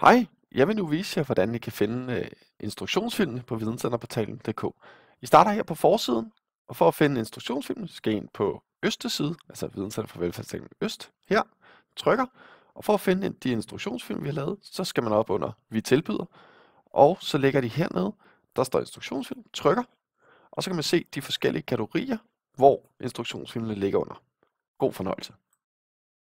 Hej, jeg vil nu vise jer, hvordan I kan finde øh, på videnscenterportalen.dk. I starter her på forsiden, og for at finde instruktionsfilmen, skal I ind på øste side, altså Videnscenter for Velfærdsteknologi Øst, her, trykker, og for at finde de instruktionsfilm, vi har lavet, så skal man op under Vi tilbyder, og så ligger de hernede, der står instruktionsfilm, trykker, og så kan man se de forskellige kategorier, hvor instruktionsfilmene ligger under. God fornøjelse.